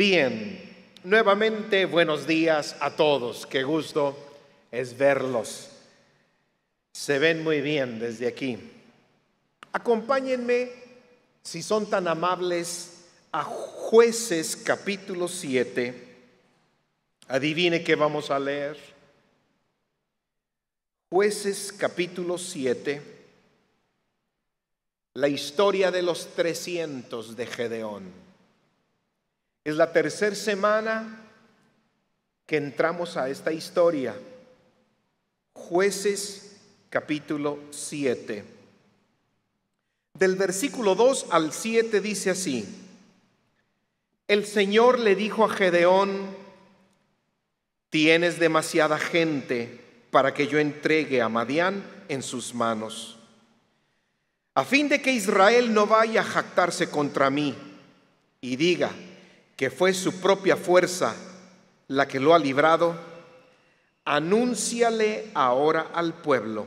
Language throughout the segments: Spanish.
Bien, nuevamente buenos días a todos. Qué gusto es verlos. Se ven muy bien desde aquí. Acompáñenme, si son tan amables, a jueces capítulo 7. Adivine qué vamos a leer. Jueces capítulo 7. La historia de los 300 de Gedeón. Es la tercera semana que entramos a esta historia. Jueces capítulo 7. Del versículo 2 al 7 dice así. El Señor le dijo a Gedeón, tienes demasiada gente para que yo entregue a Madián en sus manos, a fin de que Israel no vaya a jactarse contra mí y diga, que fue su propia fuerza la que lo ha librado, anúnciale ahora al pueblo,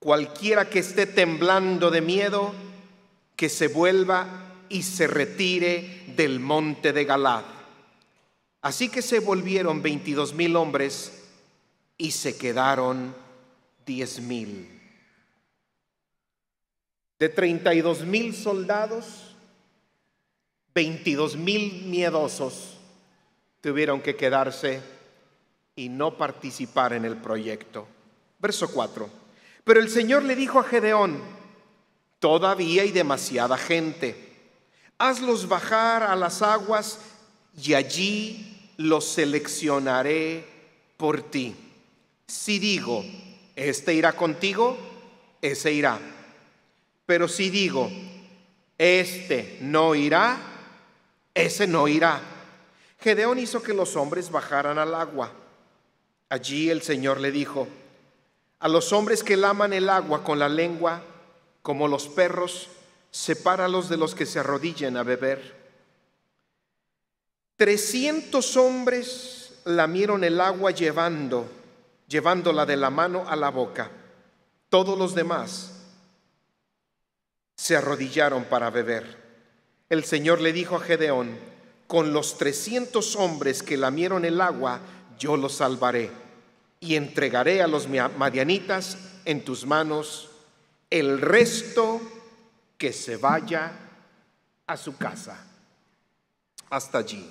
cualquiera que esté temblando de miedo, que se vuelva y se retire del monte de Galad. Así que se volvieron 22 mil hombres y se quedaron 10 mil. De treinta y mil soldados, 22 mil miedosos tuvieron que quedarse y no participar en el proyecto. Verso 4. Pero el Señor le dijo a Gedeón, todavía hay demasiada gente, hazlos bajar a las aguas y allí los seleccionaré por ti. Si digo, este irá contigo, ese irá. Pero si digo, este no irá, ese no irá. Gedeón hizo que los hombres bajaran al agua. Allí el Señor le dijo, a los hombres que laman el agua con la lengua, como los perros, sepáralos de los que se arrodillen a beber. Trescientos hombres lamieron el agua llevando, llevándola de la mano a la boca. Todos los demás se arrodillaron para beber. El Señor le dijo a Gedeón, con los 300 hombres que lamieron el agua, yo los salvaré y entregaré a los madianitas en tus manos el resto que se vaya a su casa. Hasta allí.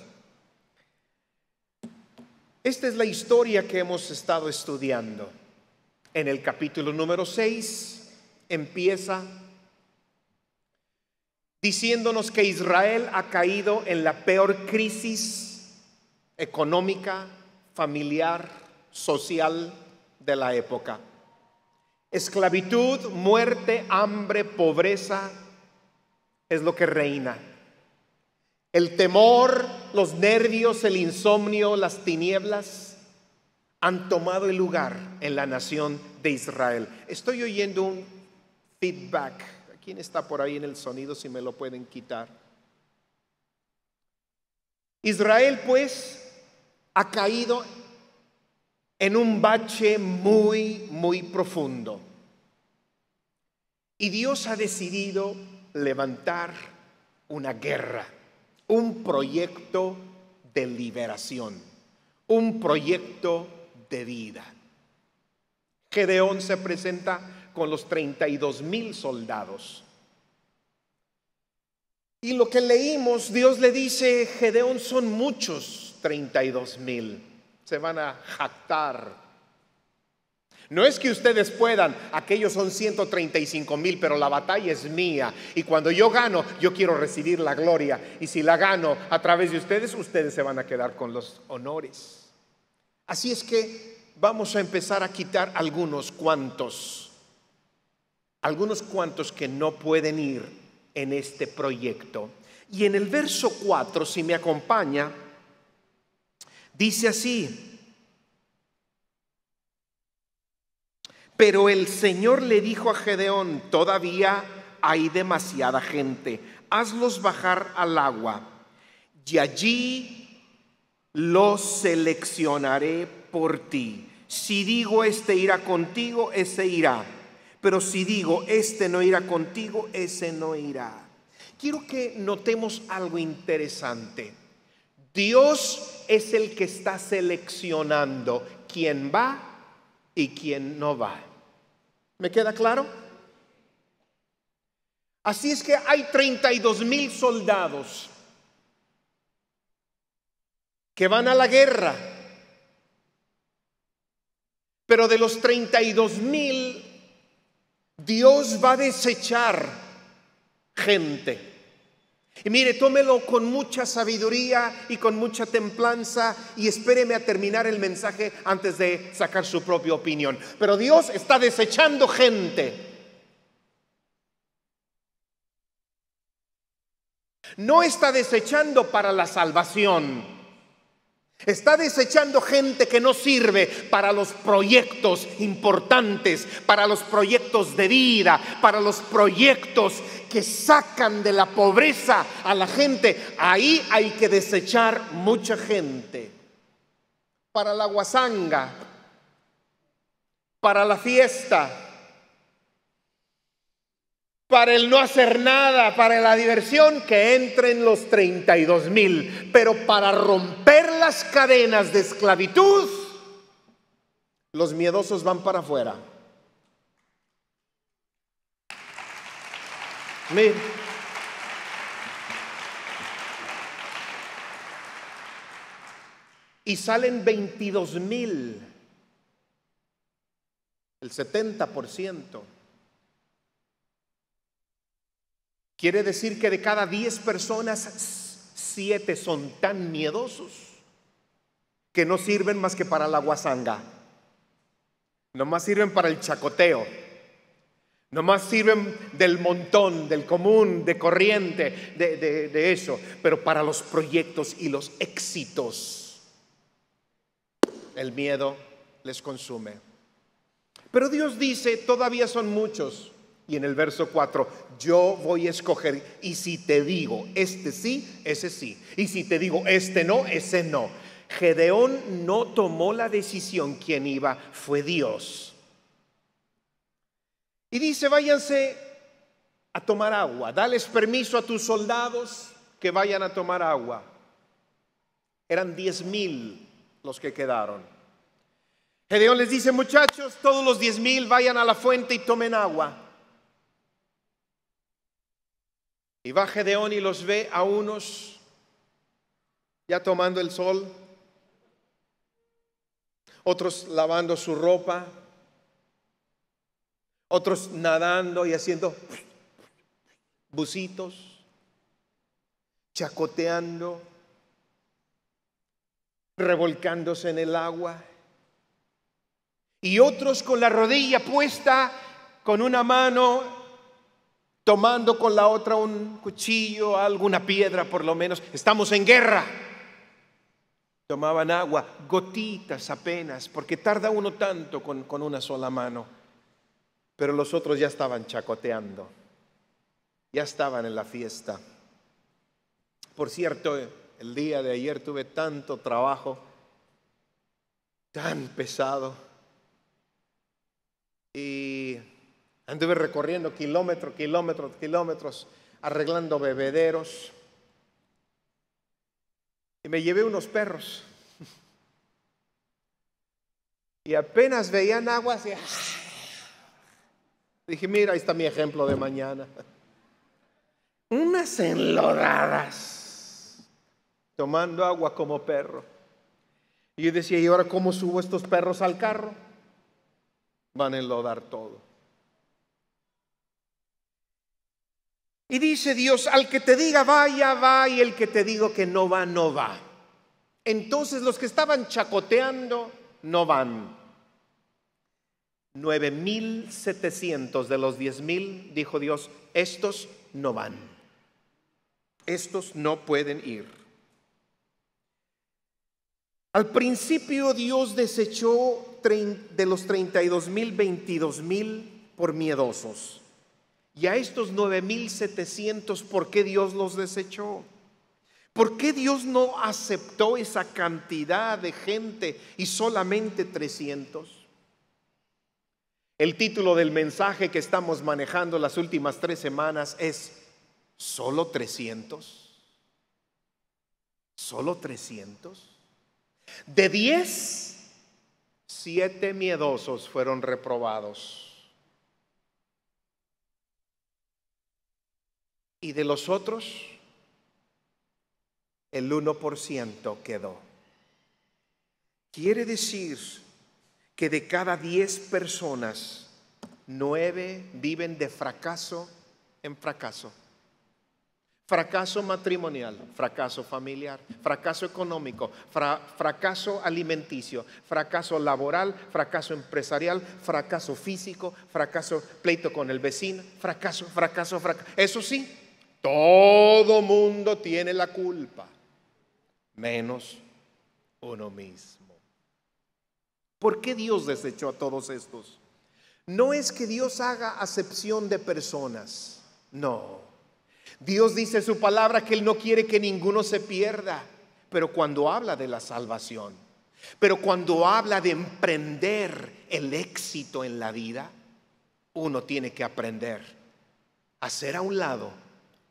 Esta es la historia que hemos estado estudiando. En el capítulo número 6 empieza diciéndonos que Israel ha caído en la peor crisis económica, familiar, social de la época. Esclavitud, muerte, hambre, pobreza es lo que reina. El temor, los nervios, el insomnio, las tinieblas han tomado el lugar en la nación de Israel. Estoy oyendo un feedback ¿Quién está por ahí en el sonido si me lo pueden quitar? Israel pues ha caído en un bache muy, muy profundo. Y Dios ha decidido levantar una guerra, un proyecto de liberación, un proyecto de vida. Gedeón se presenta con los 32 mil soldados. Y lo que leímos, Dios le dice, Gedeón son muchos 32 mil, se van a jactar. No es que ustedes puedan, aquellos son 135 mil, pero la batalla es mía. Y cuando yo gano, yo quiero recibir la gloria. Y si la gano a través de ustedes, ustedes se van a quedar con los honores. Así es que vamos a empezar a quitar algunos cuantos algunos cuantos que no pueden ir en este proyecto. Y en el verso 4, si me acompaña, dice así, pero el Señor le dijo a Gedeón, todavía hay demasiada gente, hazlos bajar al agua y allí los seleccionaré por ti. Si digo este irá contigo, ese irá. Pero si digo, este no irá contigo, ese no irá. Quiero que notemos algo interesante. Dios es el que está seleccionando quién va y quién no va. ¿Me queda claro? Así es que hay 32 mil soldados que van a la guerra. Pero de los 32 mil Dios va a desechar gente. Y mire, tómelo con mucha sabiduría y con mucha templanza y espéreme a terminar el mensaje antes de sacar su propia opinión. Pero Dios está desechando gente. No está desechando para la salvación. Está desechando gente que no sirve para los proyectos importantes, para los proyectos de vida, para los proyectos que sacan de la pobreza a la gente. Ahí hay que desechar mucha gente. Para la guasanga, para la fiesta, para el no hacer nada, para la diversión, que entren los 32 mil. Pero para romper las cadenas de esclavitud, los miedosos van para afuera. Y salen 22 mil, el 70%. Quiere decir que de cada 10 personas, 7 son tan miedosos que no sirven más que para la guasanga. Nomás sirven para el chacoteo. Nomás sirven del montón, del común, de corriente, de eso. Pero para los proyectos y los éxitos, el miedo les consume. Pero Dios dice, todavía son muchos y en el verso 4, yo voy a escoger. Y si te digo este sí, ese sí. Y si te digo este no, ese no. Gedeón no tomó la decisión quien iba, fue Dios. Y dice, váyanse a tomar agua, dales permiso a tus soldados que vayan a tomar agua. Eran 10 mil los que quedaron. Gedeón les dice, muchachos, todos los diez mil vayan a la fuente y tomen agua. Y va Gedeón y los ve a unos ya tomando el sol, otros lavando su ropa, otros nadando y haciendo bucitos, chacoteando, revolcándose en el agua, y otros con la rodilla puesta, con una mano tomando con la otra un cuchillo, alguna piedra por lo menos. Estamos en guerra. Tomaban agua, gotitas apenas, porque tarda uno tanto con, una sola mano. Pero los otros ya estaban chacoteando, ya estaban en la fiesta. Por cierto, el día de ayer tuve tanto trabajo, tan pesado. Y Anduve recorriendo kilómetros, kilómetros, kilómetros, arreglando bebederos. Y me llevé unos perros. Y apenas veían agua, así, dije, mira, ahí está mi ejemplo de mañana. Unas enlodadas, tomando agua como perro. Y yo decía, ¿y ahora cómo subo estos perros al carro? Van a enlodar todo. Y dice Dios, al que te diga vaya, va, y el que te digo que no va, no va. Entonces los que estaban chacoteando no van. 9.700 de los mil dijo Dios, estos no van. Estos no pueden ir. Al principio Dios desechó de los 32.000, mil por miedosos. Y a estos 9.700, ¿por qué Dios los desechó? ¿Por qué Dios no aceptó esa cantidad de gente y solamente 300? El título del mensaje que estamos manejando las últimas tres semanas es, ¿solo 300? ¿Solo 300? De 10, siete miedosos fueron reprobados. Y de los otros, el 1% quedó. Quiere decir que de cada 10 personas, 9 viven de fracaso en fracaso. Fracaso matrimonial, fracaso familiar, fracaso económico, fracaso alimenticio, fracaso laboral, fracaso empresarial, fracaso físico, fracaso pleito con el vecino, fracaso, fracaso, fracaso. Eso sí, todo mundo tiene la culpa, menos uno mismo. ¿Por qué Dios desechó a todos estos? No es que Dios haga acepción de personas, no. Dios dice su palabra que Él no quiere que ninguno se pierda, pero cuando habla de la salvación, pero cuando habla de emprender el éxito en la vida, uno tiene que aprender a ser a un lado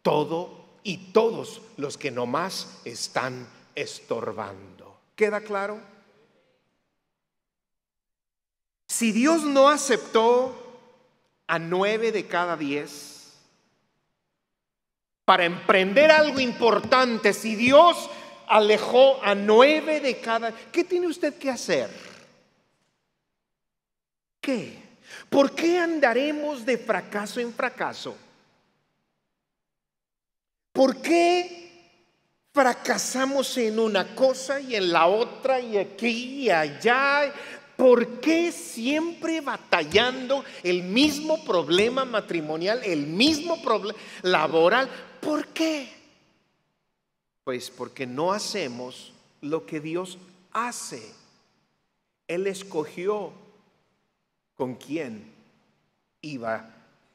todo y todos los que nomás están estorbando. ¿Queda claro? Si Dios no aceptó a nueve de cada diez, para emprender algo importante, si Dios alejó a nueve de cada, ¿qué tiene usted que hacer? ¿Qué? ¿Por qué andaremos de fracaso en fracaso? ¿Por qué fracasamos en una cosa y en la otra y aquí y allá? ¿Por qué siempre batallando el mismo problema matrimonial, el mismo problema laboral? ¿Por qué? Pues porque no hacemos lo que Dios hace. Él escogió con quién iba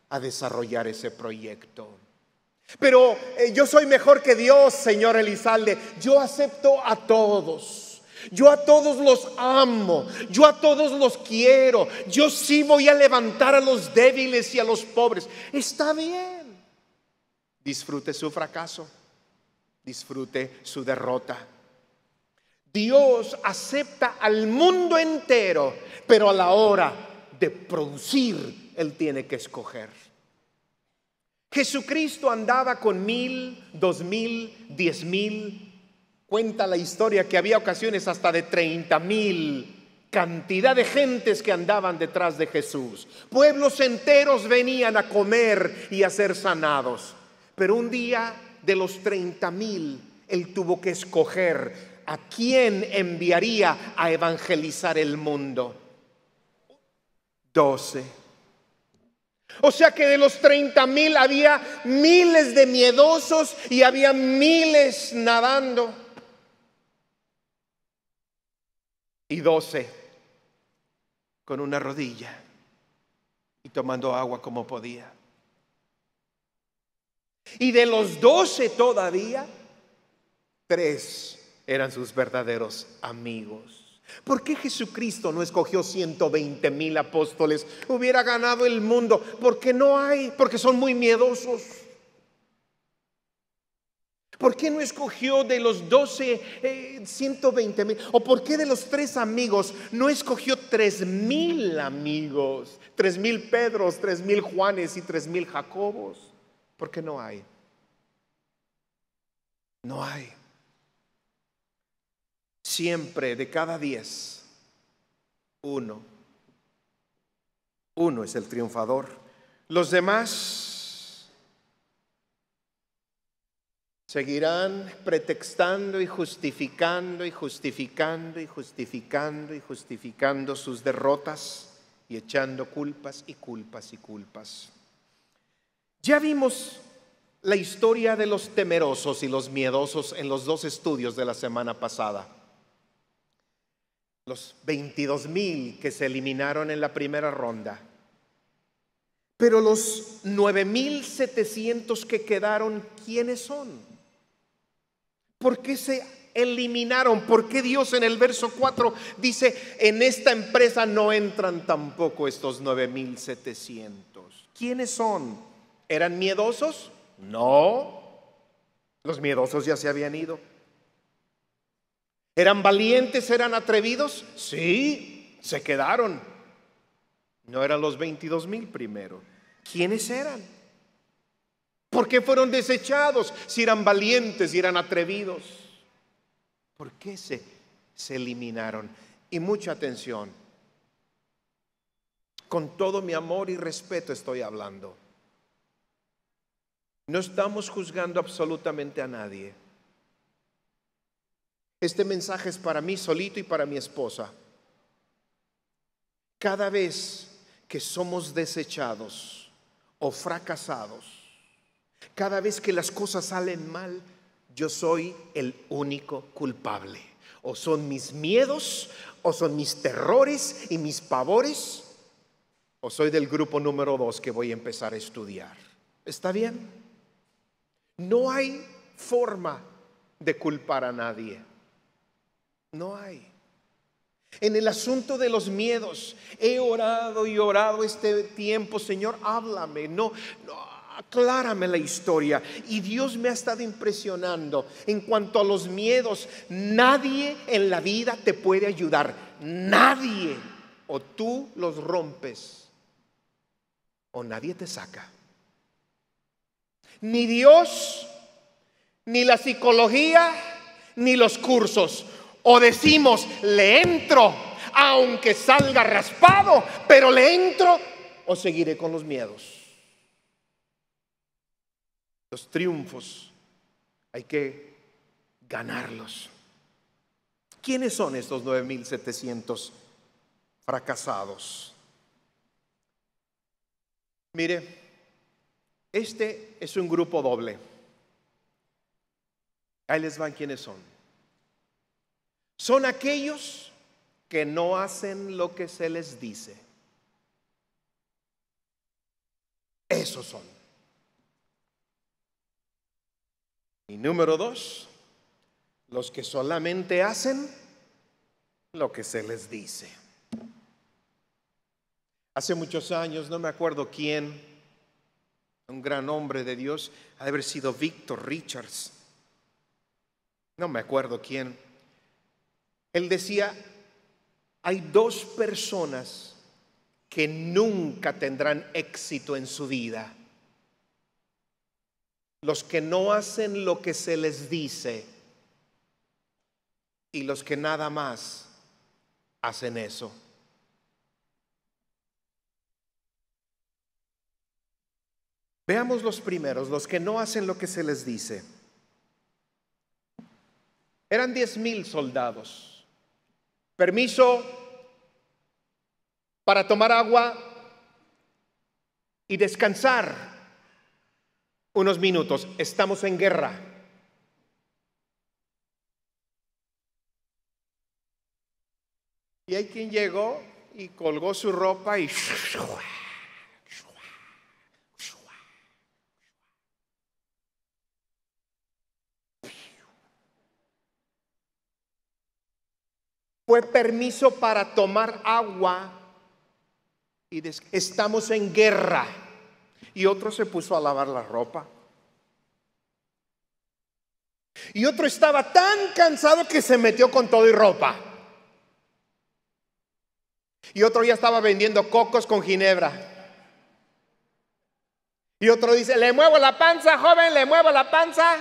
a desarrollar ese proyecto. Pero eh, yo soy mejor que Dios, señor Elizalde. Yo acepto a todos. Yo a todos los amo, yo a todos los quiero, yo sí voy a levantar a los débiles y a los pobres. Está bien. Disfrute su fracaso, disfrute su derrota. Dios acepta al mundo entero, pero a la hora de producir, Él tiene que escoger. Jesucristo andaba con mil, dos mil, diez mil. Cuenta la historia que había ocasiones hasta de treinta mil. Cantidad de gentes que andaban detrás de Jesús. Pueblos enteros venían a comer y a ser sanados. Pero un día de los treinta mil, él tuvo que escoger a quién enviaría a evangelizar el mundo. Doce o sea que de los 30 mil había miles de miedosos y había miles nadando. Y 12 con una rodilla y tomando agua como podía. Y de los 12 todavía, tres eran sus verdaderos amigos. ¿Por qué Jesucristo no escogió 120 mil apóstoles? Hubiera ganado el mundo. Porque no hay, porque son muy miedosos. ¿Por qué no escogió de los 12 120 eh, mil? ¿O por qué de los tres amigos no escogió tres mil amigos? tres mil Pedros, tres mil Juanes y tres mil Jacobos. ¿Por qué no hay? No hay siempre de cada diez, uno. Uno es el triunfador. Los demás seguirán pretextando y justificando y justificando y justificando y justificando sus derrotas y echando culpas y culpas y culpas. Ya vimos la historia de los temerosos y los miedosos en los dos estudios de la semana pasada los 22 mil que se eliminaron en la primera ronda. Pero los 9.700 que quedaron, ¿quiénes son? ¿Por qué se eliminaron? ¿Por qué Dios en el verso 4 dice, en esta empresa no entran tampoco estos 9.700? ¿Quiénes son? ¿Eran miedosos? No. Los miedosos ya se habían ido. ¿Eran valientes? ¿Eran atrevidos? Sí, se quedaron. No eran los 22 mil primero. ¿Quiénes eran? ¿Por qué fueron desechados si eran valientes, y eran atrevidos? ¿Por qué se, se eliminaron? Y mucha atención. Con todo mi amor y respeto estoy hablando. No estamos juzgando absolutamente a nadie. Este mensaje es para mí solito y para mi esposa. Cada vez que somos desechados o fracasados, cada vez que las cosas salen mal, yo soy el único culpable. O son mis miedos, o son mis terrores y mis pavores, o soy del grupo número dos que voy a empezar a estudiar. ¿Está bien? No hay forma de culpar a nadie. No hay. En el asunto de los miedos, he orado y orado este tiempo, Señor, háblame, no, aclárame la historia. Y Dios me ha estado impresionando. En cuanto a los miedos, nadie en la vida te puede ayudar. Nadie. O tú los rompes, o nadie te saca. Ni Dios, ni la psicología, ni los cursos. O decimos, le entro, aunque salga raspado, pero le entro, o seguiré con los miedos. Los triunfos hay que ganarlos. ¿Quiénes son estos 9.700 fracasados? Mire, este es un grupo doble. Ahí les van quiénes son son aquellos que no hacen lo que se les dice. Esos son. Y número dos, los que solamente hacen lo que se les dice. Hace muchos años, no me acuerdo quién, un gran hombre de Dios, ha de haber sido Victor Richards. No me acuerdo quién él decía, hay dos personas que nunca tendrán éxito en su vida. Los que no hacen lo que se les dice y los que nada más hacen eso. Veamos los primeros, los que no hacen lo que se les dice. Eran diez mil soldados permiso para tomar agua y descansar unos minutos. Estamos en guerra. Y hay quien llegó y colgó su ropa y fue permiso para tomar agua y estamos en guerra. Y otro se puso a lavar la ropa. Y otro estaba tan cansado que se metió con todo y ropa. Y otro ya estaba vendiendo cocos con ginebra. Y otro dice, le muevo la panza, joven, le muevo la panza.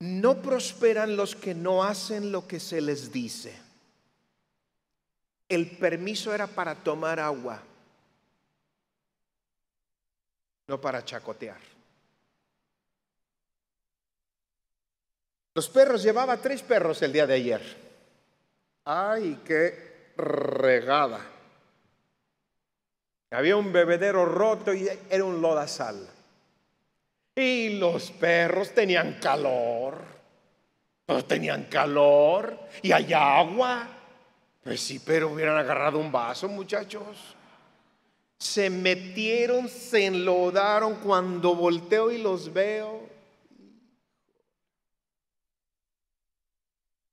No prosperan los que no hacen lo que se les dice. El permiso era para tomar agua, no para chacotear. Los perros, llevaba tres perros el día de ayer. Ay, qué regada. Había un bebedero roto y era un lodazal. Y los perros tenían calor. Pero pues tenían calor y hay agua. Pues sí, pero hubieran agarrado un vaso, muchachos. Se metieron, se enlodaron cuando volteo y los veo.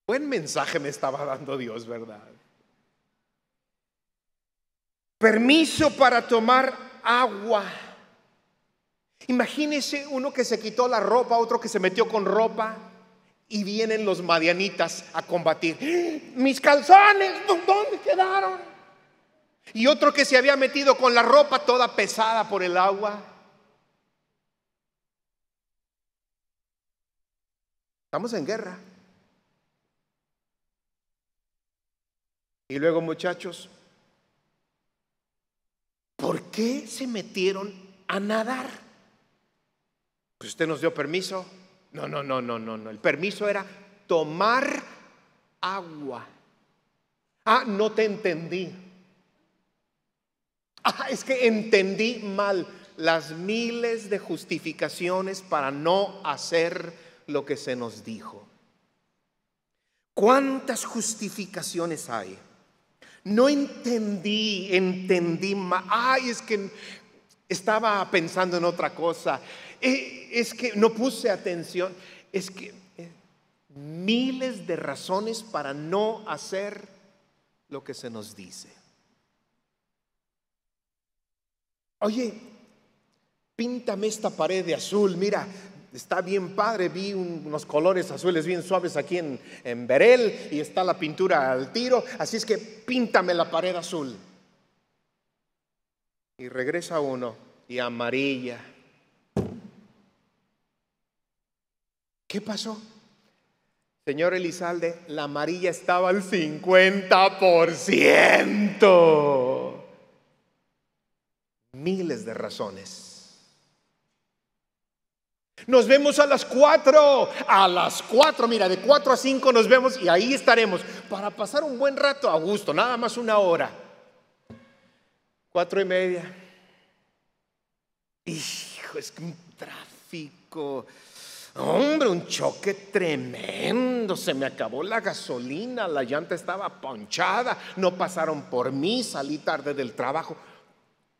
Buen mensaje me estaba dando Dios, ¿verdad? Permiso para tomar agua. Imagínese uno que se quitó la ropa, otro que se metió con ropa y vienen los madianitas a combatir. ¡Ah! Mis calzones, ¿dónde quedaron? Y otro que se había metido con la ropa toda pesada por el agua. Estamos en guerra. Y luego muchachos, ¿por qué se metieron a nadar? usted nos dio permiso. No, no, no, no, no, no. El permiso era tomar agua. Ah, no te entendí. Ah, es que entendí mal las miles de justificaciones para no hacer lo que se nos dijo. ¿Cuántas justificaciones hay? No entendí, entendí mal. Ay, es que estaba pensando en otra cosa. Eh, es que no puse atención, es que eh, miles de razones para no hacer lo que se nos dice. Oye, píntame esta pared de azul, mira, está bien padre, vi unos colores azules bien suaves aquí en, en Berel y está la pintura al tiro, así es que píntame la pared azul. Y regresa uno y amarilla ¿Qué pasó? Señor Elizalde, la amarilla estaba al 50%. Miles de razones. Nos vemos a las 4, a las 4, mira, de 4 a 5 nos vemos y ahí estaremos para pasar un buen rato a gusto, nada más una hora. Cuatro y media. Hijo, es que un tráfico. Hombre, un choque tremendo. Se me acabó la gasolina, la llanta estaba ponchada, no pasaron por mí, salí tarde del trabajo.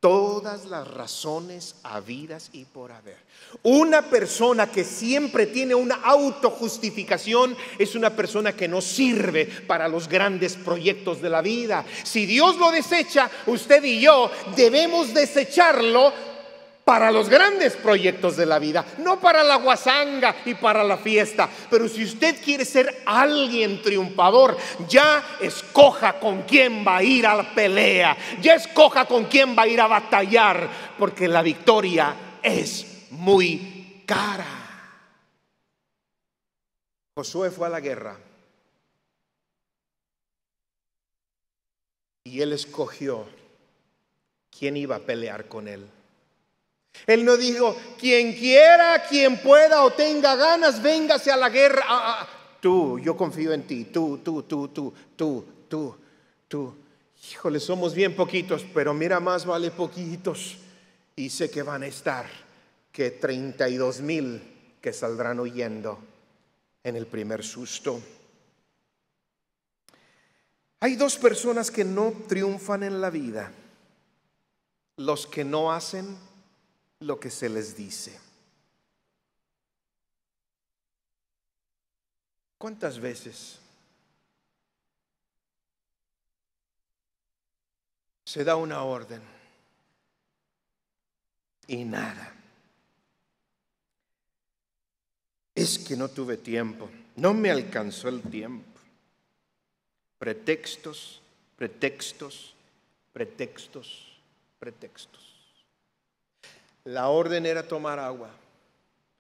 Todas las razones habidas y por haber. Una persona que siempre tiene una autojustificación es una persona que no sirve para los grandes proyectos de la vida. Si Dios lo desecha, usted y yo debemos desecharlo para los grandes proyectos de la vida, no para la guasanga y para la fiesta. Pero si usted quiere ser alguien triunfador, ya escoja con quién va a ir a la pelea, ya escoja con quién va a ir a batallar, porque la victoria es muy cara. Josué fue a la guerra y él escogió quién iba a pelear con él. Él no dijo, quien quiera, quien pueda o tenga ganas, véngase a la guerra. Ah, ah. tú, yo confío en ti, tú, tú, tú, tú, tú, tú, tú. Híjole, somos bien poquitos, pero mira, más vale poquitos. Y sé que van a estar que 32 mil que saldrán huyendo en el primer susto. Hay dos personas que no triunfan en la vida. Los que no hacen lo que se les dice. ¿Cuántas veces se da una orden y nada? Es que no tuve tiempo, no me alcanzó el tiempo. Pretextos, pretextos, pretextos, pretextos. La orden era tomar agua.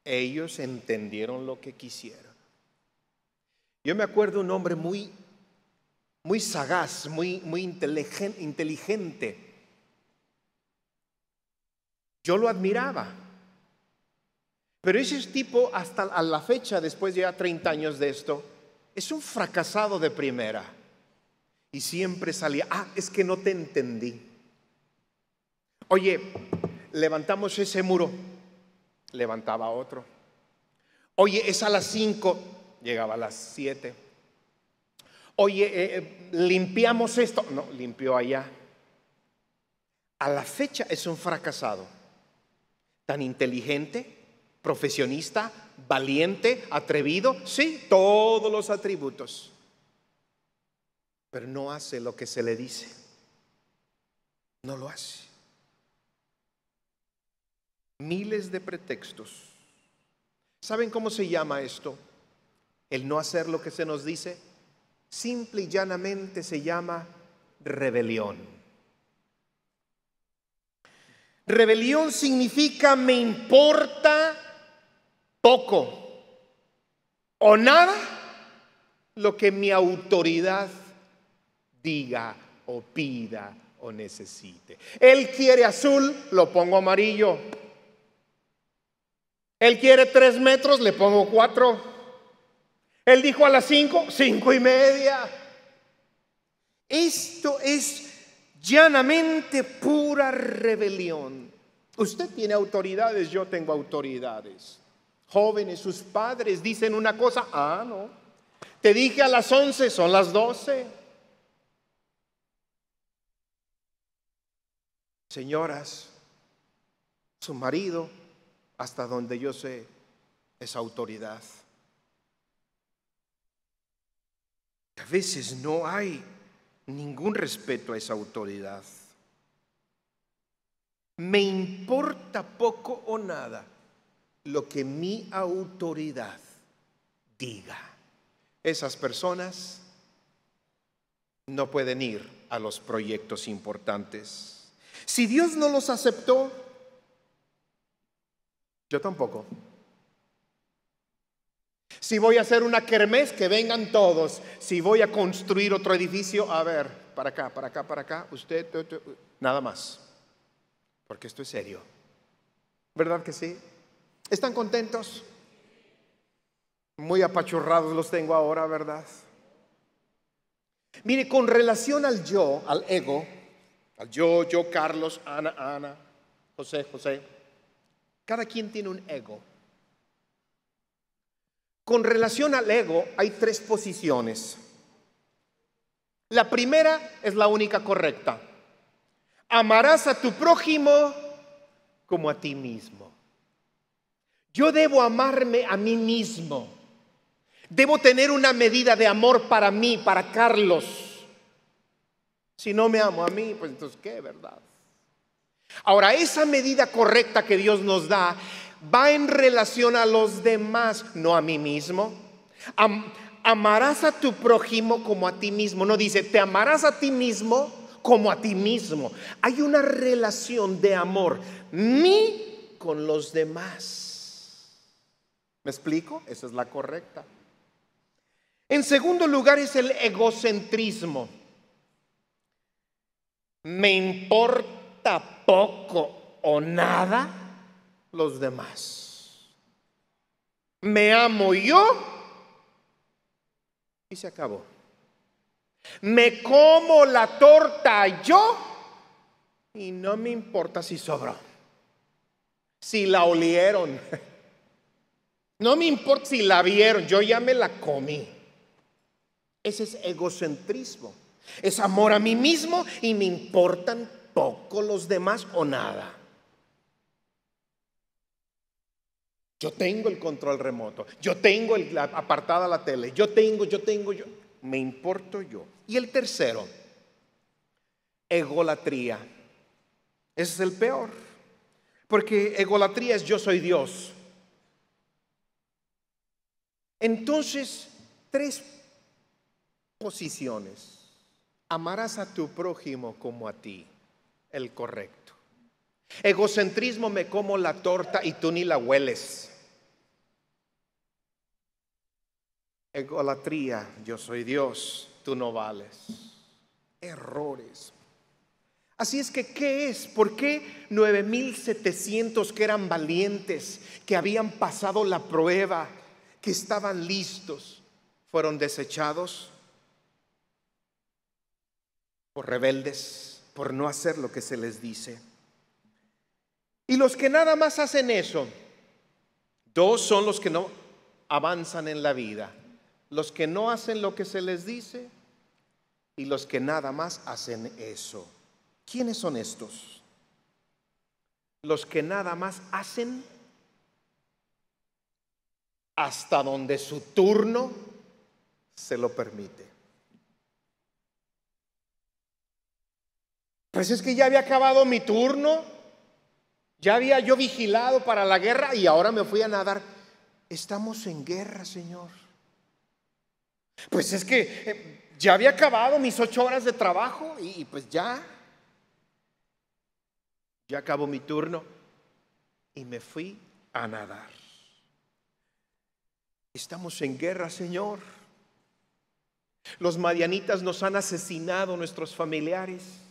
Ellos entendieron lo que quisieron. Yo me acuerdo un hombre muy, muy sagaz, muy, muy inteligente. Yo lo admiraba. Pero ese tipo, hasta la fecha, después de ya 30 años de esto, es un fracasado de primera. Y siempre salía, ah, es que no te entendí. Oye, levantamos ese muro, levantaba otro. Oye, es a las 5, llegaba a las 7. Oye, eh, eh, limpiamos esto, no, limpió allá. A la fecha es un fracasado, tan inteligente, profesionista, valiente, atrevido, sí, todos los atributos, pero no hace lo que se le dice, no lo hace miles de pretextos. ¿Saben cómo se llama esto? El no hacer lo que se nos dice. Simple y llanamente se llama rebelión. Rebelión significa me importa poco o nada lo que mi autoridad diga o pida o necesite. Él quiere azul, lo pongo amarillo. Él quiere tres metros, le pongo cuatro. Él dijo a las cinco, cinco y media. Esto es llanamente pura rebelión. Usted tiene autoridades, yo tengo autoridades. Jóvenes, sus padres dicen una cosa, ah, no. Te dije a las once, son las doce. Señoras, su marido hasta donde yo sé, Esa autoridad. A veces no hay ningún respeto a esa autoridad. Me importa poco o nada lo que mi autoridad diga. Esas personas no pueden ir a los proyectos importantes. Si Dios no los aceptó, yo tampoco. Si voy a hacer una kermés, que vengan todos. Si voy a construir otro edificio, a ver, para acá, para acá, para acá, usted, nada más. Porque esto es serio. ¿Verdad que sí? ¿Están contentos? Muy apachurrados los tengo ahora, ¿verdad? Mire, con relación al yo, al ego, al yo, yo, Carlos, Ana, Ana, José, José, cada quien tiene un ego. Con relación al ego hay tres posiciones. La primera es la única correcta. Amarás a tu prójimo como a ti mismo. Yo debo amarme a mí mismo. Debo tener una medida de amor para mí, para Carlos. Si no me amo a mí, pues entonces qué, ¿verdad? Ahora, esa medida correcta que Dios nos da va en relación a los demás, no a mí mismo. amarás a tu prójimo como a ti mismo. No dice, te amarás a ti mismo como a ti mismo. Hay una relación de amor, mí con los demás. ¿Me explico? Esa es la correcta. En segundo lugar es el egocentrismo. Me importa Tampoco poco o nada los demás. Me amo yo y se acabó. Me como la torta yo y no me importa si sobró, si la olieron. No me importa si la vieron, yo ya me la comí. Ese es egocentrismo. Es amor a mí mismo y me importan poco los demás o nada. Yo tengo el control remoto, yo tengo el, apartada la tele, yo tengo, yo tengo, yo. Me importo yo. Y el tercero, egolatría. Ese es el peor. Porque egolatría es yo soy Dios. Entonces, tres posiciones. Amarás a tu prójimo como a ti el correcto. Egocentrismo me como la torta y tú ni la hueles. Egolatría, yo soy Dios, tú no vales. Errores. Así es que, ¿qué es? ¿Por qué 9.700 que eran valientes, que habían pasado la prueba, que estaban listos, fueron desechados por rebeldes? por no hacer lo que se les dice. Y los que nada más hacen eso, dos son los que no avanzan en la vida. Los que no hacen lo que se les dice y los que nada más hacen eso. ¿Quiénes son estos? Los que nada más hacen hasta donde su turno se lo permite. Pues es que ya había acabado mi turno, ya había yo vigilado para la guerra y ahora me fui a nadar. Estamos en guerra, Señor. Pues es que eh, ya había acabado mis ocho horas de trabajo y, pues ya, ya acabó mi turno y me fui a nadar. Estamos en guerra, Señor. Los madianitas nos han asesinado nuestros familiares.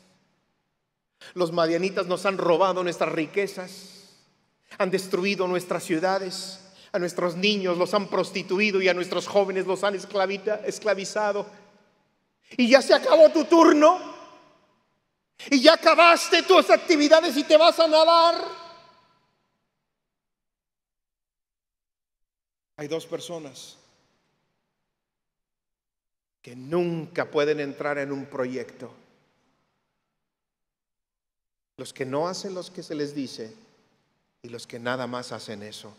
Los madianitas nos han robado nuestras riquezas, han destruido nuestras ciudades, a nuestros niños los han prostituido y a nuestros jóvenes los han esclavizado. Y ya se acabó tu turno. Y ya acabaste tus actividades y te vas a nadar. Hay dos personas que nunca pueden entrar en un proyecto los que no hacen los que se les dice y los que nada más hacen eso.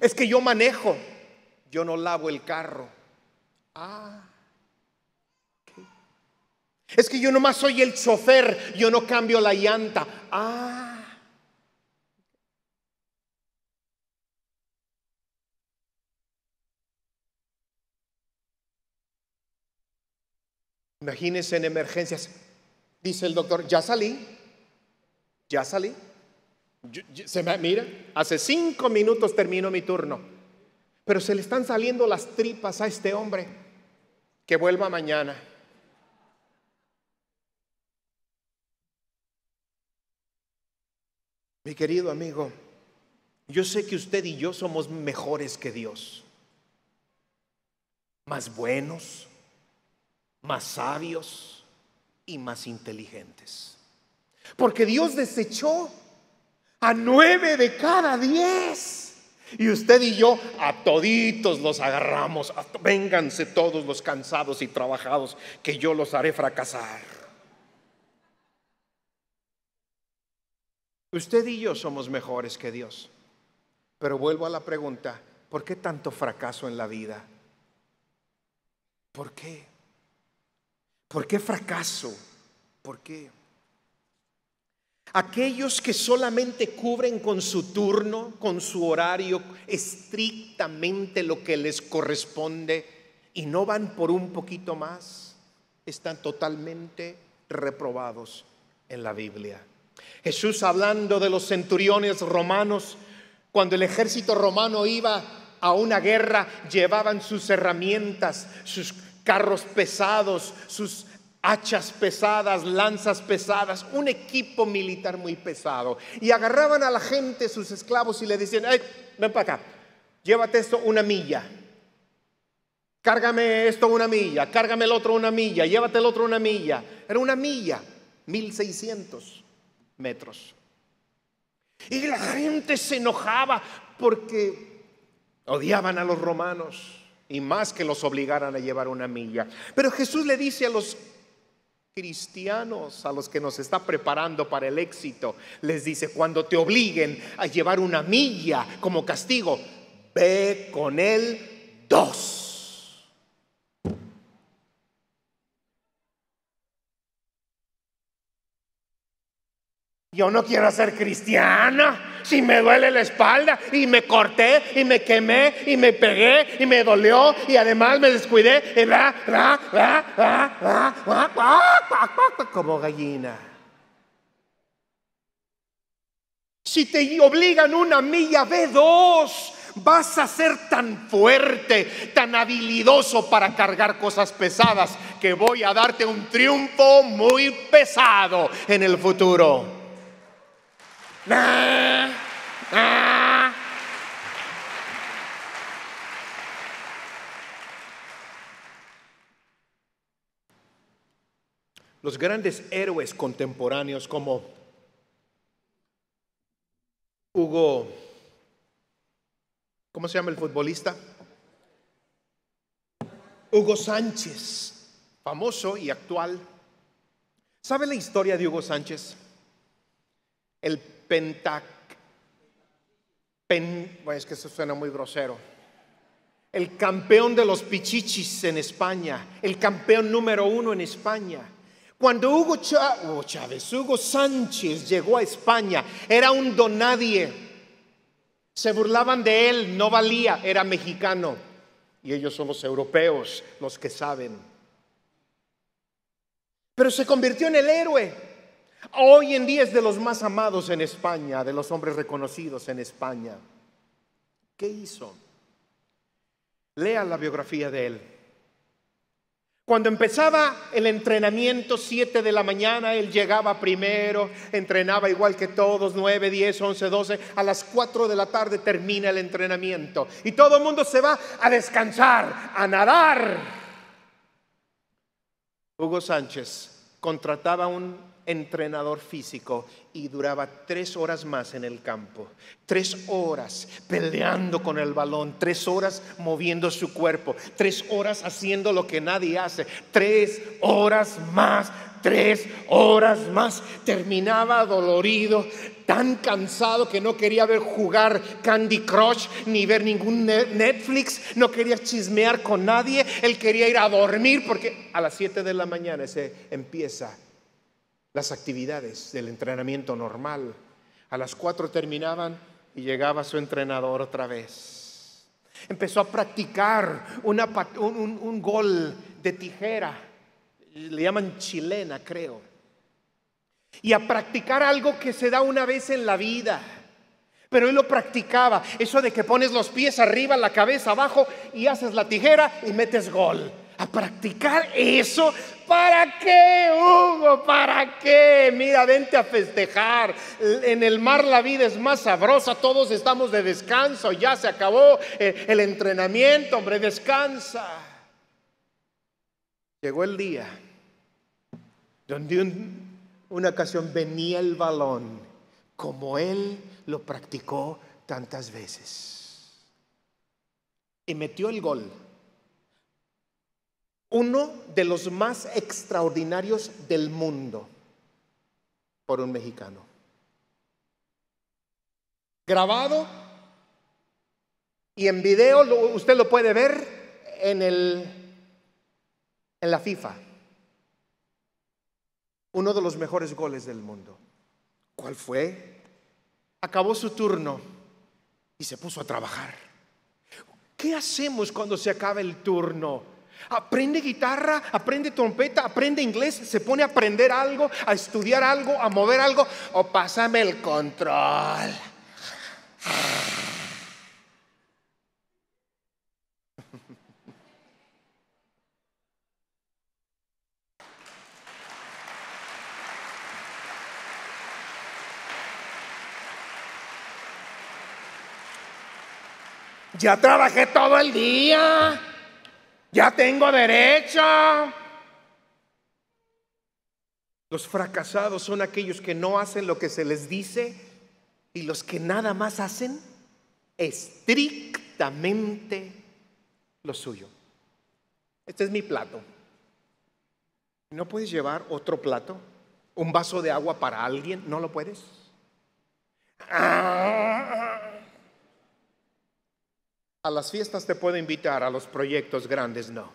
Es que yo manejo, yo no lavo el carro. Ah. Es que yo nomás soy el chofer, yo no cambio la llanta. Ah. Imagínense en emergencias, Dice el doctor, ya salí, ya salí. se me, mira, hace cinco minutos terminó mi turno, pero se le están saliendo las tripas a este hombre que vuelva mañana. Mi querido amigo, yo sé que usted y yo somos mejores que Dios, más buenos, más sabios y más inteligentes. Porque Dios desechó a nueve de cada diez. Y usted y yo a toditos los agarramos. Vénganse todos los cansados y trabajados, que yo los haré fracasar. Usted y yo somos mejores que Dios. Pero vuelvo a la pregunta, ¿por qué tanto fracaso en la vida? ¿Por qué? ¿Por qué fracaso? ¿Por qué? Aquellos que solamente cubren con su turno, con su horario, estrictamente lo que les corresponde y no van por un poquito más, están totalmente reprobados en la Biblia. Jesús hablando de los centuriones romanos, cuando el ejército romano iba a una guerra, llevaban sus herramientas, sus, carros pesados, sus hachas pesadas, lanzas pesadas, un equipo militar muy pesado. Y agarraban a la gente, sus esclavos, y le decían, ven para acá, llévate esto una milla, cárgame esto una milla, cárgame el otro una milla, llévate el otro una milla. Era una milla, 1600 metros. Y la gente se enojaba porque odiaban a los romanos y más que los obligaran a llevar una milla. Pero Jesús le dice a los cristianos, a los que nos está preparando para el éxito, les dice, cuando te obliguen a llevar una milla como castigo, ve con él dos. Yo no quiero ser cristiana. Si me duele la espalda y me corté y me quemé y me pegué y me dolió y además me descuidé. como gallina. Si te obligan una milla ve dos vas a ser tan fuerte, tan habilidoso para cargar cosas pesadas que voy a darte un triunfo muy pesado en el futuro. Los grandes héroes contemporáneos como Hugo, ¿cómo se llama el futbolista? Hugo Sánchez, famoso y actual. ¿Sabe la historia de Hugo Sánchez? El pentac, bueno, es que eso suena muy grosero, el campeón de los pichichis en España, el campeón número uno en España. Cuando Hugo Chávez, Hugo Sánchez llegó a España, era un donadie. Se burlaban de él, no valía, era mexicano. Y ellos son los europeos, los que saben. Pero se convirtió en el héroe. Hoy en día es de los más amados en España, de los hombres reconocidos en España. ¿Qué hizo? Lea la biografía de él. Cuando empezaba el entrenamiento 7 de la mañana, él llegaba primero, entrenaba igual que todos, 9, 10, 11, 12, a las 4 de la tarde termina el entrenamiento y todo el mundo se va a descansar, a nadar. Hugo Sánchez contrataba un entrenador físico y duraba tres horas más en el campo. Tres horas peleando con el balón, tres horas moviendo su cuerpo, tres horas haciendo lo que nadie hace, tres horas más, tres horas más. Terminaba dolorido, tan cansado que no quería ver jugar Candy Crush ni ver ningún Netflix, no quería chismear con nadie, él quería ir a dormir porque a las 7 de la mañana se empieza las actividades del entrenamiento normal. A las cuatro terminaban y llegaba su entrenador otra vez. Empezó a practicar un, un gol de tijera, le llaman chilena creo, y a practicar algo que se da una vez en la vida pero él lo practicaba. Eso de que pones los pies arriba, la cabeza abajo y haces la tijera y metes gol. A practicar eso ¿Para qué, Hugo? ¿Para qué? Mira, vente a festejar. En el mar la vida es más sabrosa. Todos estamos de descanso. Ya se acabó eh, el entrenamiento. Hombre, descansa. Llegó el día donde una ocasión venía el balón como él lo practicó tantas veces. Y metió el gol uno de los más extraordinarios del mundo por un mexicano. Grabado y en video, usted lo puede ver en, el, en la FIFA. Uno de los mejores goles del mundo. ¿Cuál fue? Acabó su turno y se puso a trabajar. ¿Qué hacemos cuando se acaba el turno? Aprende guitarra, aprende trompeta, aprende inglés, se pone a aprender algo, a estudiar algo, a mover algo, o pásame el control. Ya trabajé todo el día. Ya tengo derecho. Los fracasados son aquellos que no hacen lo que se les dice y los que nada más hacen estrictamente lo suyo. Este es mi plato. ¿No puedes llevar otro plato? ¿Un vaso de agua para alguien? ¿No lo puedes? Ah, a las fiestas te puedo invitar, a los proyectos grandes no.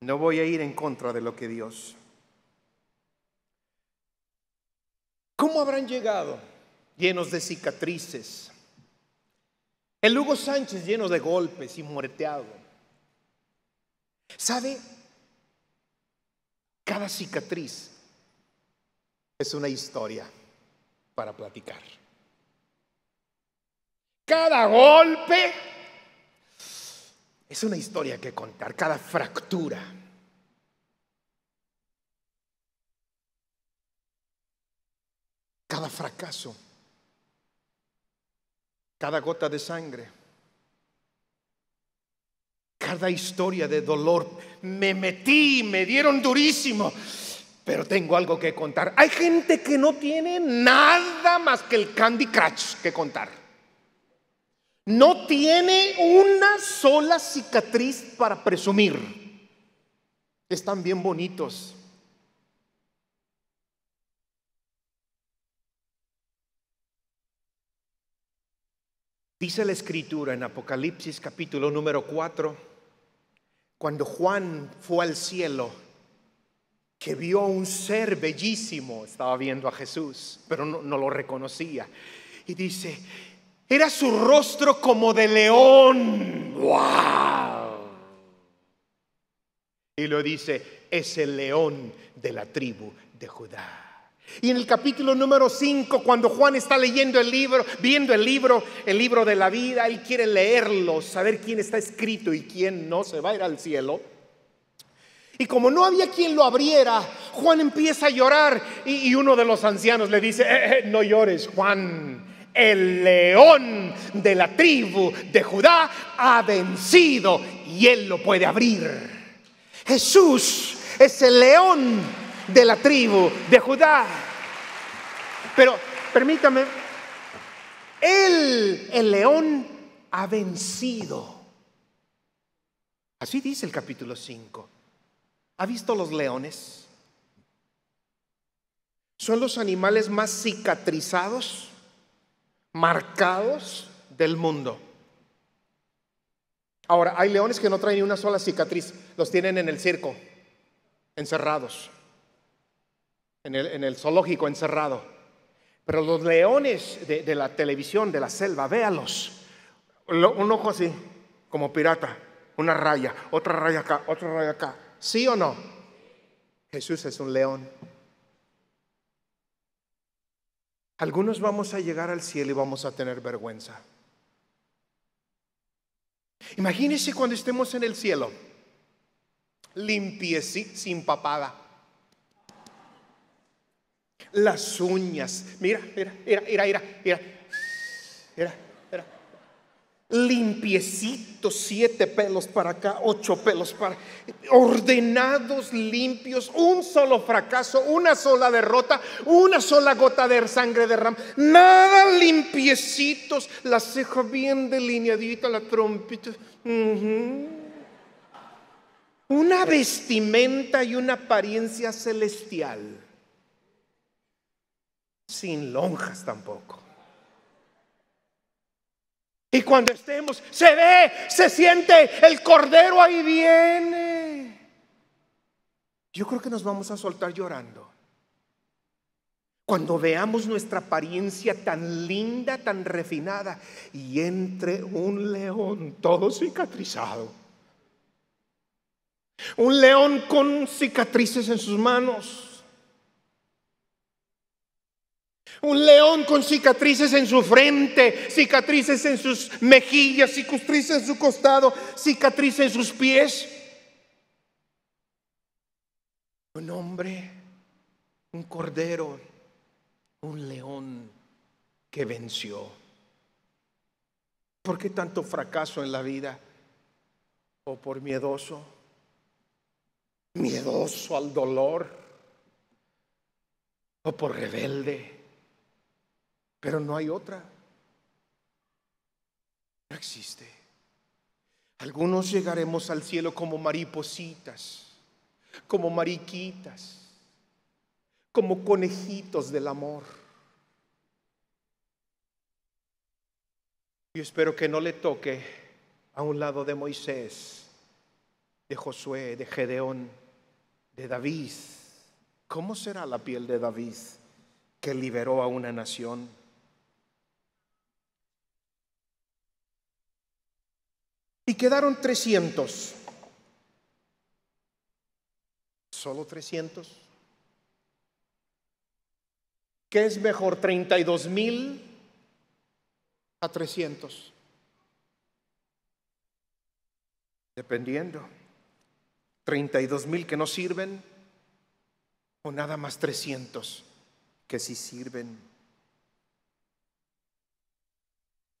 No voy a ir en contra de lo que Dios. ¿Cómo habrán llegado? Llenos de cicatrices. El Hugo Sánchez lleno de golpes y muerteado. ¿Sabe? Cada cicatriz es una historia para platicar. Cada golpe es una historia que contar, cada fractura. Cada fracaso. Cada gota de sangre. Cada historia de dolor. Me metí, me dieron durísimo. Pero tengo algo que contar. Hay gente que no tiene nada más que el Candy Crush que contar. No tiene una sola cicatriz para presumir. Están bien bonitos. Dice la escritura en Apocalipsis capítulo número 4, cuando Juan fue al cielo, que vio a un ser bellísimo, estaba viendo a Jesús, pero no, no lo reconocía, y dice, era su rostro como de león. ¡Wow! Y lo dice, es el león de la tribu de Judá. Y en el capítulo número 5, cuando Juan está leyendo el libro, viendo el libro, el libro de la vida, él quiere leerlo, saber quién está escrito y quién no se va a ir al cielo. Y como no había quien lo abriera, Juan empieza a llorar y, uno de los ancianos le dice, eh, eh, no llores, Juan, el león de la tribu de Judá ha vencido y él lo puede abrir. Jesús es el león de la tribu de Judá. Pero permítame, él, el león, ha vencido. Así dice el capítulo 5. ¿Ha visto los leones? Son los animales más cicatrizados marcados del mundo. Ahora, hay leones que no traen ni una sola cicatriz, los tienen en el circo, encerrados, en el, en el zoológico, encerrado. Pero los leones de, de, la televisión, de la selva, véalos. un ojo así, como pirata, una raya, otra raya acá, otra raya acá. ¿Sí o no? Jesús es un león. Algunos vamos a llegar al cielo y vamos a tener vergüenza. Imagínense cuando estemos en el cielo, limpiecito, sin papada. Las uñas, mira, mira, mira, mira, mira, mira. mira limpiecitos, siete pelos para acá, ocho pelos para, ordenados, limpios, un solo fracaso, una sola derrota, una sola gota de sangre derramada nada limpiecitos, la ceja bien delineadita, la trompita. Una vestimenta y una apariencia celestial, sin lonjas tampoco. Y cuando estemos, se ve, se siente, el cordero ahí viene. Yo creo que nos vamos a soltar llorando. Cuando veamos nuestra apariencia tan linda, tan refinada, y entre un león todo cicatrizado. Un león con cicatrices en sus manos Un león con cicatrices en su frente, cicatrices en sus mejillas, cicatrices en su costado, cicatrices en sus pies. Un hombre, un cordero, un león que venció. ¿Por qué tanto fracaso en la vida? ¿O por miedoso? Miedoso al dolor. ¿O por rebelde? Pero no hay otra. No existe. Algunos llegaremos al cielo como maripositas, como mariquitas, como conejitos del amor. Yo espero que no le toque a un lado de Moisés, de Josué, de Gedeón, de David. ¿Cómo será la piel de David que liberó a una nación? y quedaron 300. ¿Solo 300? ¿Qué es mejor, 32 mil a 300? Dependiendo. 32 mil que no sirven o nada más 300 que sí sirven.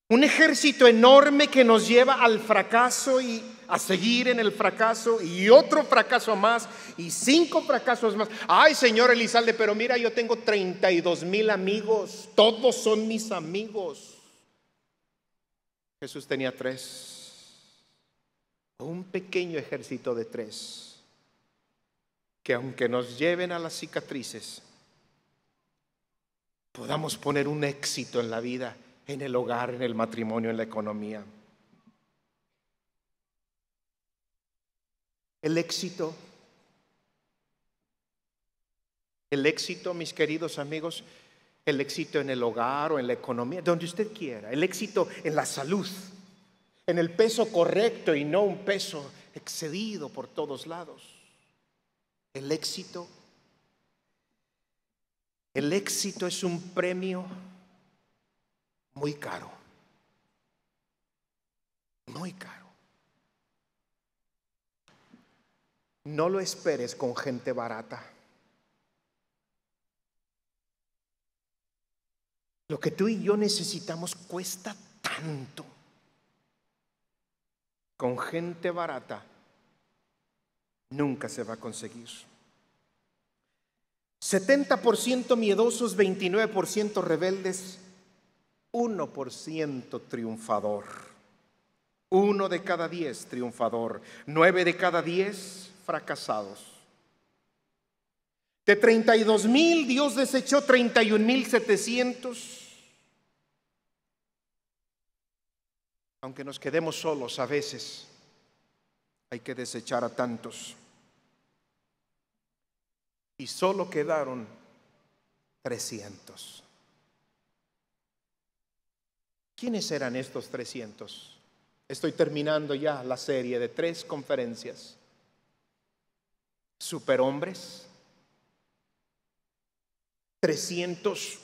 Un ejército enorme que nos lleva al fracaso y a seguir en el fracaso y otro fracaso más y cinco fracasos más. Ay, señor Elizalde, pero mira, yo tengo 32 mil amigos, todos son mis amigos. Jesús tenía tres, un pequeño ejército de tres, que aunque nos lleven a las cicatrices, podamos poner un éxito en la vida en el hogar, en el matrimonio, en la economía. El éxito. El éxito, mis queridos amigos, el éxito en el hogar o en la economía, donde usted quiera. El éxito en la salud, en el peso correcto y no un peso excedido por todos lados. El éxito. El éxito es un premio muy caro. Muy caro. No lo esperes con gente barata. Lo que tú y yo necesitamos cuesta tanto. Con gente barata nunca se va a conseguir. 70% miedosos, 29% rebeldes, 1% triunfador. Uno de cada diez triunfador. Nueve de cada diez fracasados. De 32 mil, Dios desechó 31 mil 700. Aunque nos quedemos solos a veces, hay que desechar a tantos. Y solo quedaron 300. ¿Quiénes eran estos 300? Estoy terminando ya la serie de tres conferencias. Superhombres, 300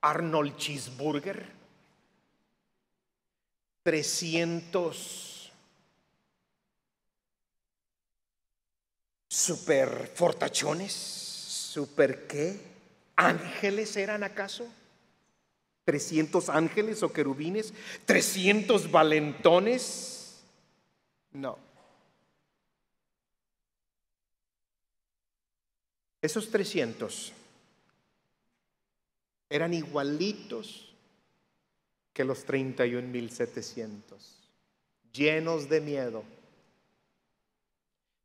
Arnold Cheeseburger, 300 Superfortachones super qué, ángeles eran acaso. 300 ángeles o querubines, 300 valentones. No. Esos 300 eran igualitos que los 31,700, llenos de miedo.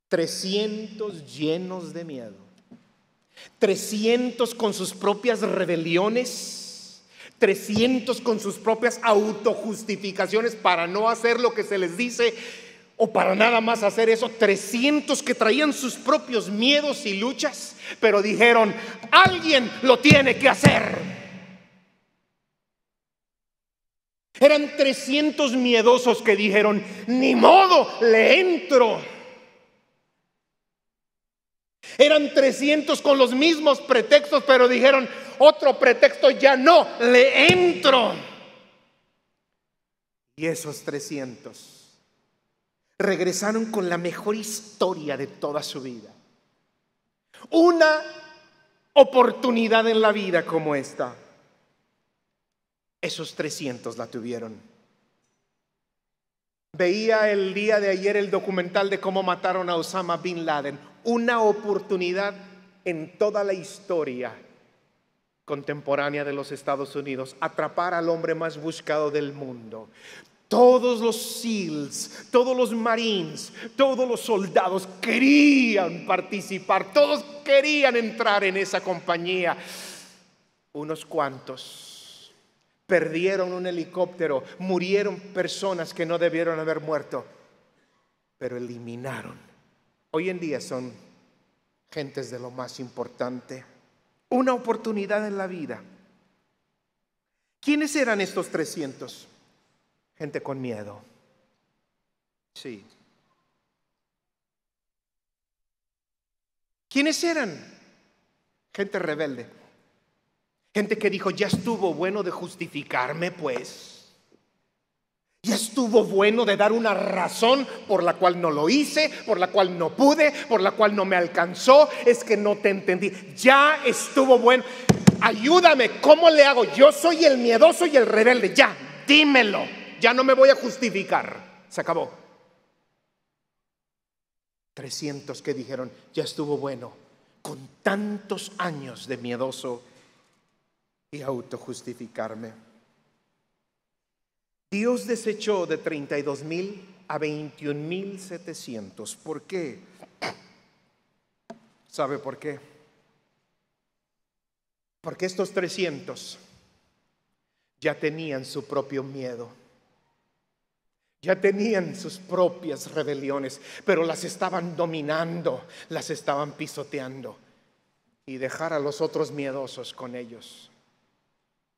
300 llenos de miedo. 300 con sus propias rebeliones 300 con sus propias autojustificaciones para no hacer lo que se les dice o para nada más hacer eso, 300 que traían sus propios miedos y luchas, pero dijeron, alguien lo tiene que hacer. Eran 300 miedosos que dijeron, ni modo, le entro. Eran 300 con los mismos pretextos, pero dijeron, otro pretexto ya no, le entro. Y esos 300 regresaron con la mejor historia de toda su vida. Una oportunidad en la vida como esta. Esos 300 la tuvieron. Veía el día de ayer el documental de cómo mataron a Osama Bin Laden. Una oportunidad en toda la historia contemporánea de los Estados Unidos, atrapar al hombre más buscado del mundo. Todos los SEALs, todos los Marines, todos los soldados querían participar, todos querían entrar en esa compañía. Unos cuantos perdieron un helicóptero, murieron personas que no debieron haber muerto, pero eliminaron. Hoy en día son gentes de lo más importante una oportunidad en la vida. ¿Quiénes eran estos 300? Gente con miedo. Sí. ¿Quiénes eran? Gente rebelde. Gente que dijo, ya estuvo bueno de justificarme, pues. Ya estuvo bueno de dar una razón por la cual no lo hice, por la cual no pude, por la cual no me alcanzó. Es que no te entendí. Ya estuvo bueno. Ayúdame, ¿cómo le hago? Yo soy el miedoso y el rebelde. Ya, dímelo. Ya no me voy a justificar. Se acabó. 300 que dijeron, ya estuvo bueno, con tantos años de miedoso y autojustificarme. Dios desechó de 32 mil a 21 mil 700. ¿Por qué? ¿Sabe por qué? Porque estos 300 ya tenían su propio miedo. Ya tenían sus propias rebeliones, pero las estaban dominando, las estaban pisoteando. Y dejar a los otros miedosos con ellos,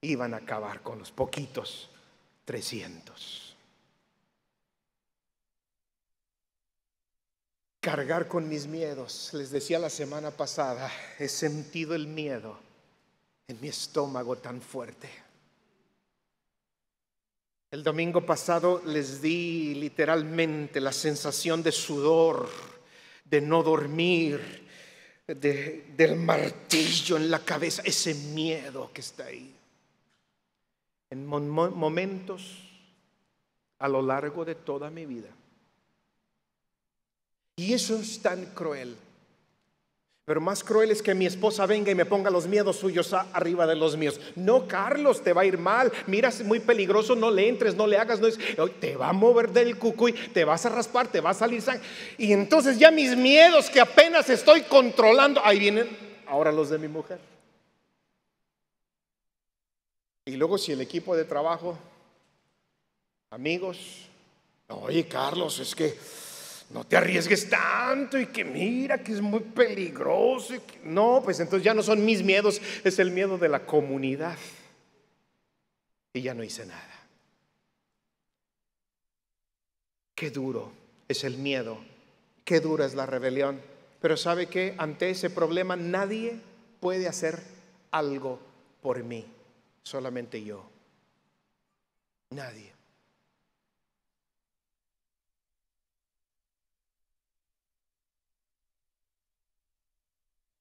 iban a acabar con los poquitos 300. Cargar con mis miedos, les decía la semana pasada, he sentido el miedo en mi estómago tan fuerte. El domingo pasado les di literalmente la sensación de sudor, de no dormir, del martillo en la cabeza, ese miedo que está ahí en momentos a lo largo de toda mi vida. Y eso es tan cruel. Pero más cruel es que mi esposa venga y me ponga los miedos suyos arriba de los míos. No, Carlos, te va a ir mal. Mira, es muy peligroso, no le entres, no le hagas, no te va a mover del cucuy, te vas a raspar, te va a salir sangre. Y entonces ya mis miedos que apenas estoy controlando, ahí vienen ahora los de mi mujer. Y luego si el equipo de trabajo, amigos, oye Carlos, es que no te arriesgues tanto y que mira que es muy peligroso. No, pues entonces ya no son mis miedos, es el miedo de la comunidad. Y ya no hice nada. Qué duro es el miedo, qué dura es la rebelión. Pero sabe que ante ese problema nadie puede hacer algo por mí solamente yo. Nadie.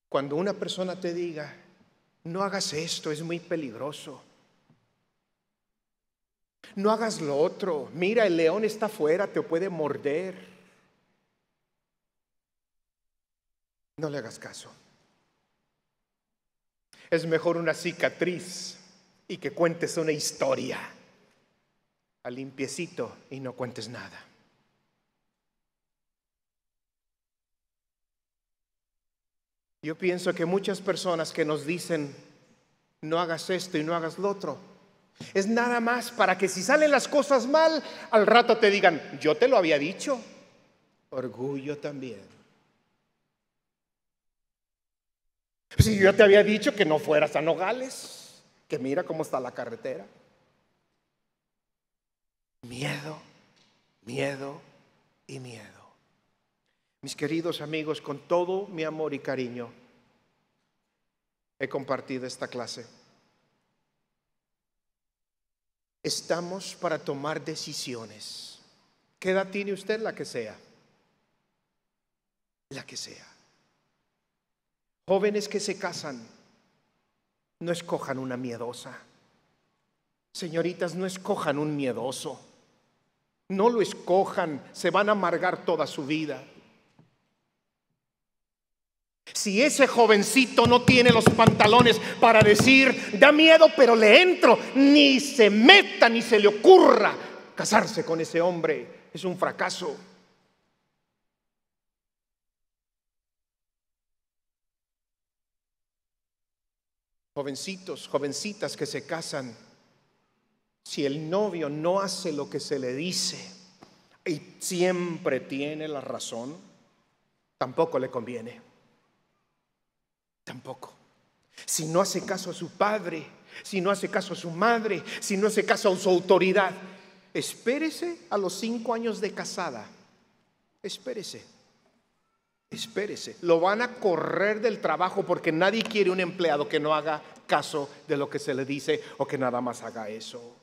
Cuando una persona te diga, no hagas esto, es muy peligroso. No hagas lo otro. Mira, el león está afuera, te puede morder. No le hagas caso. Es mejor una cicatriz y que cuentes una historia. A limpiecito y no cuentes nada. Yo pienso que muchas personas que nos dicen, no hagas esto y no hagas lo otro, es nada más para que si salen las cosas mal, al rato te digan, yo te lo había dicho. Orgullo también. Si yo te había dicho que no fueras a Nogales que mira cómo está la carretera. Miedo, miedo y miedo. Mis queridos amigos, con todo mi amor y cariño, he compartido esta clase. Estamos para tomar decisiones. ¿Qué edad tiene usted? La que sea. La que sea. Jóvenes que se casan, no escojan una miedosa. Señoritas, no escojan un miedoso. No lo escojan, se van a amargar toda su vida. Si ese jovencito no tiene los pantalones para decir, da miedo, pero le entro, ni se meta, ni se le ocurra casarse con ese hombre, es un fracaso. jovencitos, jovencitas que se casan, si el novio no hace lo que se le dice y siempre tiene la razón, tampoco le conviene. Tampoco. Si no hace caso a su padre, si no hace caso a su madre, si no hace caso a su autoridad, espérese a los cinco años de casada. Espérese. Espérese, lo van a correr del trabajo porque nadie quiere un empleado que no haga caso de lo que se le dice o que nada más haga eso.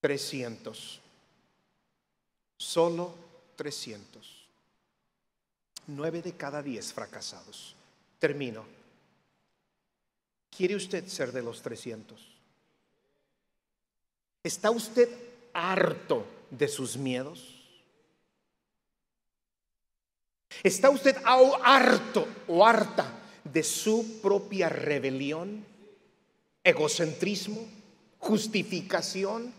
300. Solo 300. 9 de cada 10 fracasados. Termino. ¿Quiere usted ser de los 300? ¿Está usted harto de sus miedos? ¿Está usted harto o harta de su propia rebelión, egocentrismo, justificación?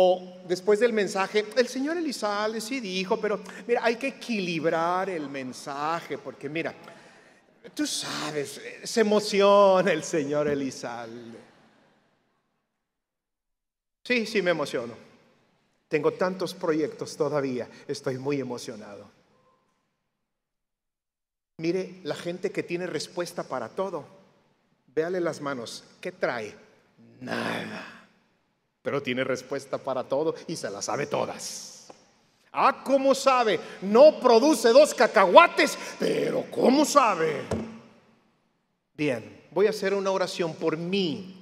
O después del mensaje, el señor Elizalde sí dijo, pero mira, hay que equilibrar el mensaje, porque mira, tú sabes, se emociona el señor Elizalde. Sí, sí, me emociono. Tengo tantos proyectos todavía, estoy muy emocionado. Mire, la gente que tiene respuesta para todo, véale las manos, ¿qué trae? Nada. Pero tiene respuesta para todo y se la sabe todas. Ah, ¿cómo sabe? No produce dos cacahuates, pero ¿cómo sabe? Bien, voy a hacer una oración por mí